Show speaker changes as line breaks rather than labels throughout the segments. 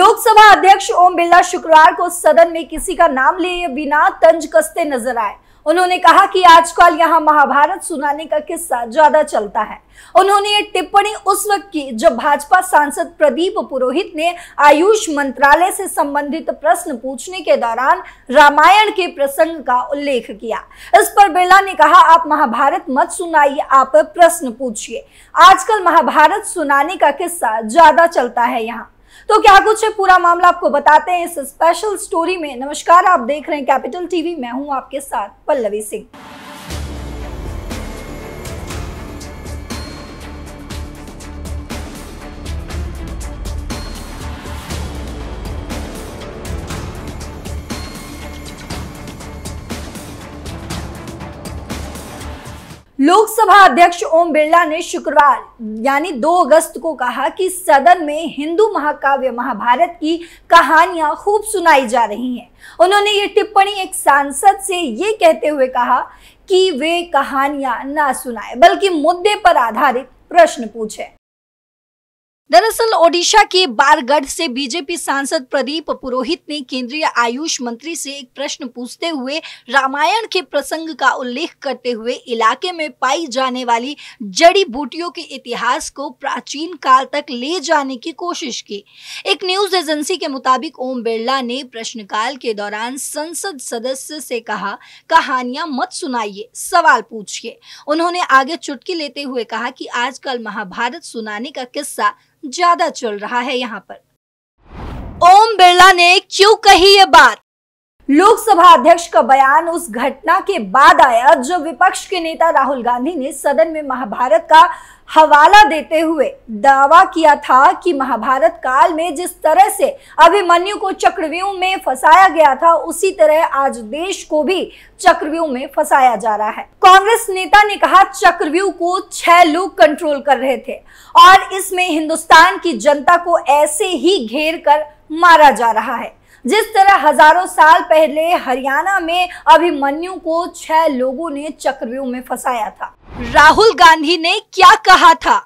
लोकसभा अध्यक्ष ओम बिरला शुक्रवार को सदन में किसी का नाम लिए बिना तंज कसते नजर आए उन्होंने कहा कि आजकल यहाँ महाभारत सुनाने का किस्सा ज्यादा चलता है उन्होंने ये टिप्पणी उस वक्त की जब भाजपा सांसद प्रदीप पुरोहित ने आयुष मंत्रालय से संबंधित प्रश्न पूछने के दौरान रामायण के प्रसंग का उल्लेख किया इस पर बिरला ने कहा आप महाभारत मत सुनाइए आप प्रश्न पूछिए आजकल महाभारत सुनाने का किस्सा ज्यादा चलता है यहाँ तो क्या कुछ है पूरा मामला आपको बताते हैं इस स्पेशल स्टोरी में नमस्कार आप देख रहे हैं कैपिटल टीवी मैं हूं आपके साथ पल्लवी सिंह लोकसभा अध्यक्ष ओम बिरला ने शुक्रवार यानी 2 अगस्त को कहा कि सदन में हिंदू महाकाव्य महाभारत की कहानियां खूब सुनाई जा रही हैं उन्होंने ये टिप्पणी एक सांसद से ये कहते हुए कहा कि वे कहानियां ना सुनाए बल्कि मुद्दे पर आधारित प्रश्न पूछे दरअसल ओडिशा के बारगढ़ से बीजेपी सांसद प्रदीप पुरोहित ने केंद्रीय आयुष मंत्री से एक प्रश्न पूछते हुए रामायण के प्रसंग का उल्लेख करते हुए इलाके में पाई जाने वाली जड़ी बूटियों के इतिहास को प्राचीन काल तक ले जाने की कोशिश की एक न्यूज एजेंसी के मुताबिक ओम बिरला ने प्रश्नकाल के दौरान संसद सदस्य से कहा कहानियां मत सुनाइए सवाल पूछिए उन्होंने आगे चुटकी लेते हुए कहा कि आजकल महाभारत सुनाने का किस्सा ज्यादा चल रहा है यहाँ पर ओम बिरला ने क्यों कही ये बात लोकसभा अध्यक्ष का बयान उस घटना के बाद आया जो विपक्ष के नेता राहुल गांधी ने सदन में महाभारत का हवाला देते हुए दावा किया था कि महाभारत काल में जिस तरह से अभिमन्यु को चक्रव्यूह में फंसाया गया था उसी तरह आज देश को भी चक्रव्यूह में फंसाया जा रहा है कांग्रेस नेता ने कहा चक्रव्यूह को छह लोग कंट्रोल कर रहे थे और इसमें हिंदुस्तान की जनता को ऐसे ही घेर कर मारा जा रहा है जिस तरह हजारों साल पहले हरियाणा में अभिमन्यु को छह लोगों ने चक्रव्यूह में फंसाया था राहुल गांधी ने क्या कहा था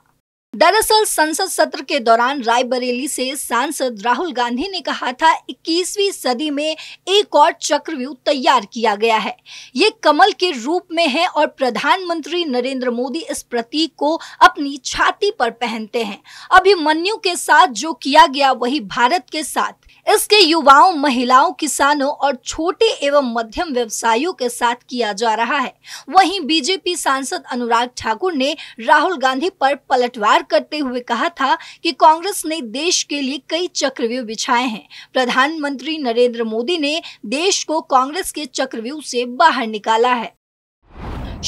दरअसल संसद सत्र के दौरान रायबरेली से सांसद राहुल गांधी ने कहा था 21वीं सदी में एक और चक्रव्यूह तैयार किया गया है ये कमल के रूप में है और प्रधानमंत्री नरेंद्र मोदी इस प्रतीक को अपनी छाती पर पहनते हैं अभिमन्यु के साथ जो किया गया वही भारत के साथ इसके युवाओं महिलाओं किसानों और छोटे एवं मध्यम व्यवसायियों के साथ किया जा रहा है वहीं बीजेपी सांसद अनुराग ठाकुर ने राहुल गांधी पर पलटवार करते हुए कहा था कि कांग्रेस ने देश के लिए कई चक्रव्यूह बिछाए हैं प्रधानमंत्री नरेंद्र मोदी ने देश को कांग्रेस के चक्रव्यूह से बाहर निकाला है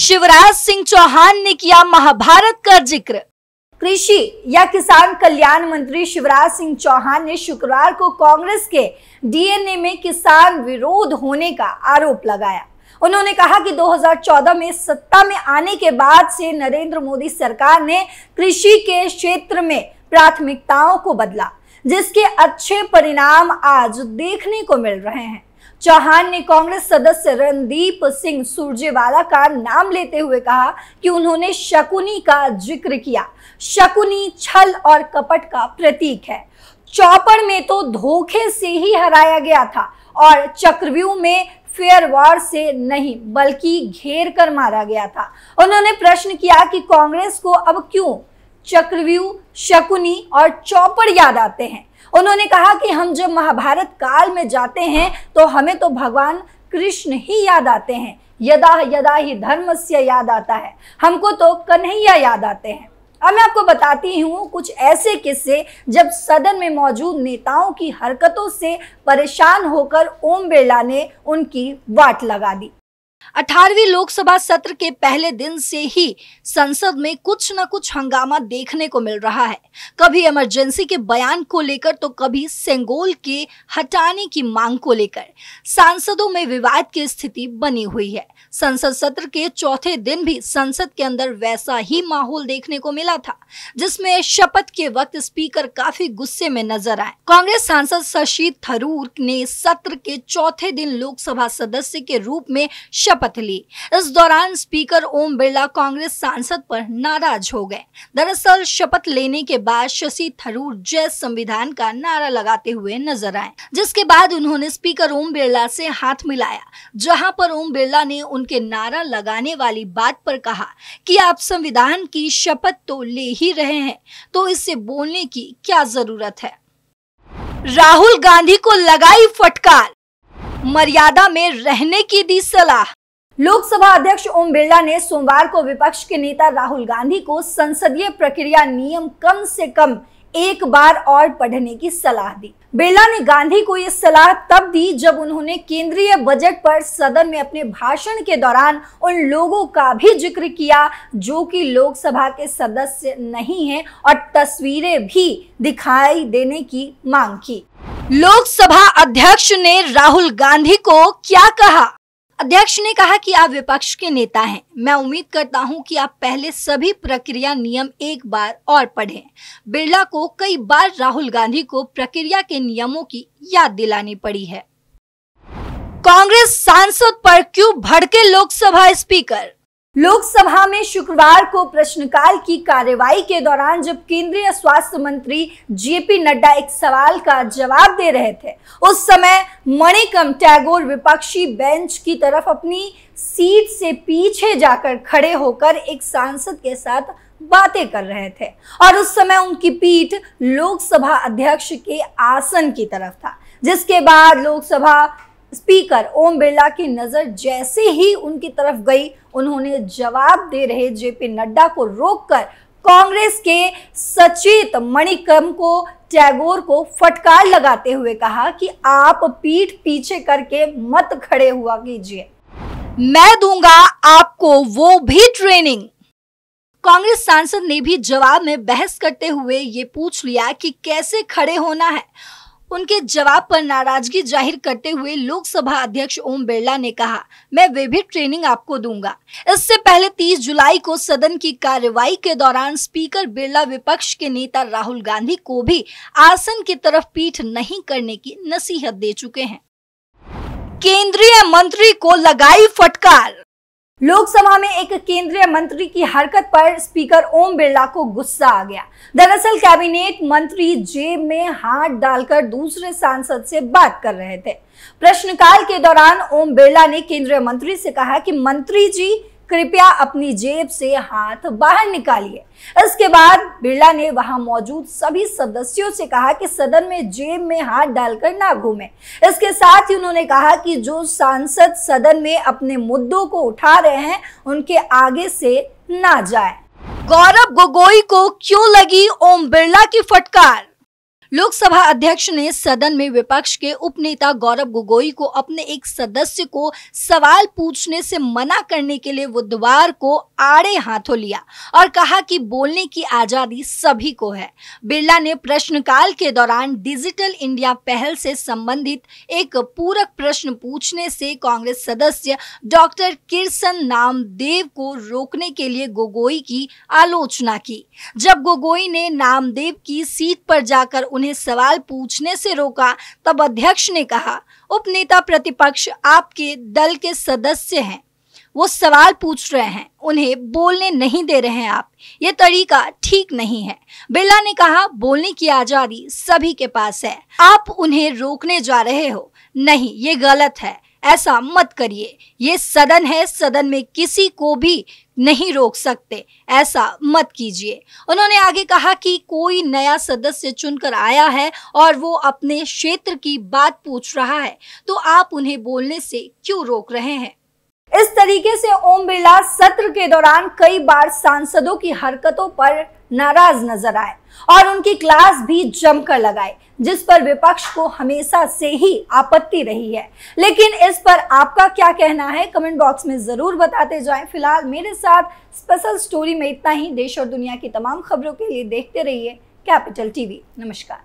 शिवराज सिंह चौहान ने किया महाभारत का जिक्र कृषि या किसान कल्याण मंत्री शिवराज सिंह चौहान ने शुक्रवार को कांग्रेस के डीएनए में किसान विरोध होने का आरोप लगाया उन्होंने कहा कि 2014 में सत्ता में आने के बाद से नरेंद्र मोदी सरकार ने कृषि के क्षेत्र में प्राथमिकताओं को बदला जिसके अच्छे परिणाम आज देखने को मिल रहे हैं चौहान ने कांग्रेस सदस्य रणदीप सिंह सुरजेवाला का नाम लेते हुए कहा कि उन्होंने शकुनी का जिक्र किया शकुनी छल और कपट का प्रतीक है चौपड़ में तो धोखे से ही हराया गया था और चक्रव्यूह में फेयर वॉर से नहीं बल्कि घेर कर मारा गया था उन्होंने प्रश्न किया कि कांग्रेस को अब क्यों चक्रव्यूह शकुनी और चौपड़ याद आते हैं उन्होंने कहा कि हम जब महाभारत काल में जाते हैं तो हमें तो भगवान कृष्ण ही याद आते हैं यदा यदा ही धर्म से याद आता है हमको तो कन्हैया याद आते हैं अब मैं आपको बताती हूँ कुछ ऐसे किस्से जब सदन में मौजूद नेताओं की हरकतों से परेशान होकर ओम बिरला ने उनकी वाट लगा दी अठारहवीं लोकसभा सत्र के पहले दिन से ही संसद में कुछ न कुछ हंगामा देखने को मिल रहा है कभी इमरजेंसी के बयान को लेकर तो कभी सेंगोल के हटाने की मांग को लेकर सांसदों में विवाद की स्थिति बनी हुई है संसद सत्र के चौथे दिन भी संसद के अंदर वैसा ही माहौल देखने को मिला था जिसमें शपथ के वक्त स्पीकर काफी गुस्से में नजर आए कांग्रेस सांसद शशि थरूर ने सत्र के चौथे दिन लोकसभा सदस्य के रूप में शपथ शपथ ली इस दौरान स्पीकर ओम बिरला कांग्रेस सांसद पर नाराज हो गए दरअसल शपथ लेने के बाद शशि थरूर जय संविधान का नारा लगाते हुए नजर आए जिसके बाद उन्होंने स्पीकर ओम बिरला से हाथ मिलाया जहां पर ओम बिरला ने उनके नारा लगाने वाली बात पर कहा कि आप संविधान की शपथ तो ले ही रहे हैं तो इससे बोलने की क्या जरूरत है राहुल गांधी को लगाई फटकार मर्यादा में रहने की दी सलाह लोकसभा अध्यक्ष ओम बिरला ने सोमवार को विपक्ष के नेता राहुल गांधी को संसदीय प्रक्रिया नियम कम से कम एक बार और पढ़ने की सलाह दी बिरला ने गांधी को यह सलाह तब दी जब उन्होंने केंद्रीय बजट पर सदन में अपने भाषण के दौरान उन लोगों का भी जिक्र किया जो कि लोकसभा के सदस्य नहीं हैं और तस्वीरें भी दिखाई देने की मांग की लोकसभा अध्यक्ष ने राहुल गांधी को क्या कहा अध्यक्ष ने कहा कि आप विपक्ष के नेता हैं मैं उम्मीद करता हूं कि आप पहले सभी प्रक्रिया नियम एक बार और पढ़ें बिरला को कई बार राहुल गांधी को प्रक्रिया के नियमों की याद दिलानी पड़ी है कांग्रेस सांसद पर क्यों भड़के लोकसभा स्पीकर लोकसभा में शुक्रवार को प्रश्नकाल की कार्यवाही के दौरान जब केंद्रीय स्वास्थ्य मंत्री जेपी नड्डा एक सवाल का जवाब दे रहे थे उस समय मणिकम टैगोर विपक्षी बेंच की तरफ अपनी सीट से पीछे जाकर खड़े होकर एक सांसद के साथ बातें कर रहे थे और उस समय उनकी पीठ लोकसभा अध्यक्ष के आसन की तरफ था जिसके बाद लोकसभा स्पीकर ओम बिरला की नज़र जैसे ही उनकी तरफ गई उन्होंने जवाब दे रहे जेपी नड्डा को रोककर कांग्रेस के सचेत मणिकम को टैगोर को फटकार लगाते हुए कहा कि आप पीठ पीछे करके मत खड़े हुआ कीजिए मैं दूंगा आपको वो भी ट्रेनिंग कांग्रेस सांसद ने भी जवाब में बहस करते हुए ये पूछ लिया कि कैसे खड़े होना है उनके जवाब पर नाराजगी जाहिर करते हुए लोकसभा अध्यक्ष ओम बिरला ने कहा मैं वे भी ट्रेनिंग आपको दूंगा इससे पहले 30 जुलाई को सदन की कार्यवाही के दौरान स्पीकर बिरला विपक्ष के नेता राहुल गांधी को भी आसन की तरफ पीठ नहीं करने की नसीहत दे चुके हैं केंद्रीय मंत्री को लगाई फटकार लोकसभा में एक केंद्रीय मंत्री की हरकत पर स्पीकर ओम बिरला को गुस्सा आ गया दरअसल कैबिनेट मंत्री जेब में हाथ डालकर दूसरे सांसद से बात कर रहे थे प्रश्नकाल के दौरान ओम बिरला ने केंद्रीय मंत्री से कहा कि मंत्री जी कृपया अपनी जेब से हाथ बाहर निकालिए इसके बाद बिरला ने वहां मौजूद सभी सदस्यों से कहा कि सदन में जेब में हाथ डालकर ना घूमे इसके साथ ही उन्होंने कहा कि जो सांसद सदन में अपने मुद्दों को उठा रहे हैं उनके आगे से ना जाए गौरव गोगोई को क्यों लगी ओम बिरला की फटकार लोकसभा अध्यक्ष ने सदन में विपक्ष के उपनेता गौरव गोगोई को अपने एक सदस्य को सवाल पूछने से मना करने के लिए बुधवार को आड़े हाथों लिया और कहा कि बोलने की आजादी सभी को है बिरला ने प्रश्नकाल के दौरान डिजिटल इंडिया पहल से संबंधित एक पूरक प्रश्न पूछने से कांग्रेस सदस्य डॉक्टर किरसन नामदेव को रोकने के लिए गोगोई की आलोचना की जब गोगोई ने नामदेव की सीट पर जाकर उन्हें सवाल पूछने से रोका तब अध्यक्ष ने कहा उपनेता प्रतिपक्ष आपके दल के सदस्य हैं वो सवाल पूछ रहे हैं उन्हें बोलने नहीं दे रहे हैं आप ये तरीका ठीक नहीं है बिरला ने कहा बोलने की आजादी सभी के पास है आप उन्हें रोकने जा रहे हो नहीं ये गलत है ऐसा मत करिए ये सदन है सदन में किसी को भी नहीं रोक सकते ऐसा मत कीजिए उन्होंने आगे कहा कि कोई नया सदस्य चुनकर आया है और वो अपने क्षेत्र की बात पूछ रहा है तो आप उन्हें बोलने से क्यों रोक रहे हैं इस तरीके से ओम बिरला सत्र के दौरान कई बार सांसदों की हरकतों पर नाराज नजर आए और उनकी क्लास भी जमकर लगाए जिस पर विपक्ष को हमेशा से ही आपत्ति रही है लेकिन इस पर आपका क्या कहना है कमेंट बॉक्स में जरूर बताते जाएं फिलहाल मेरे साथ स्पेशल स्टोरी में इतना ही देश और दुनिया की तमाम खबरों के लिए देखते रहिए कैपिटल टीवी नमस्कार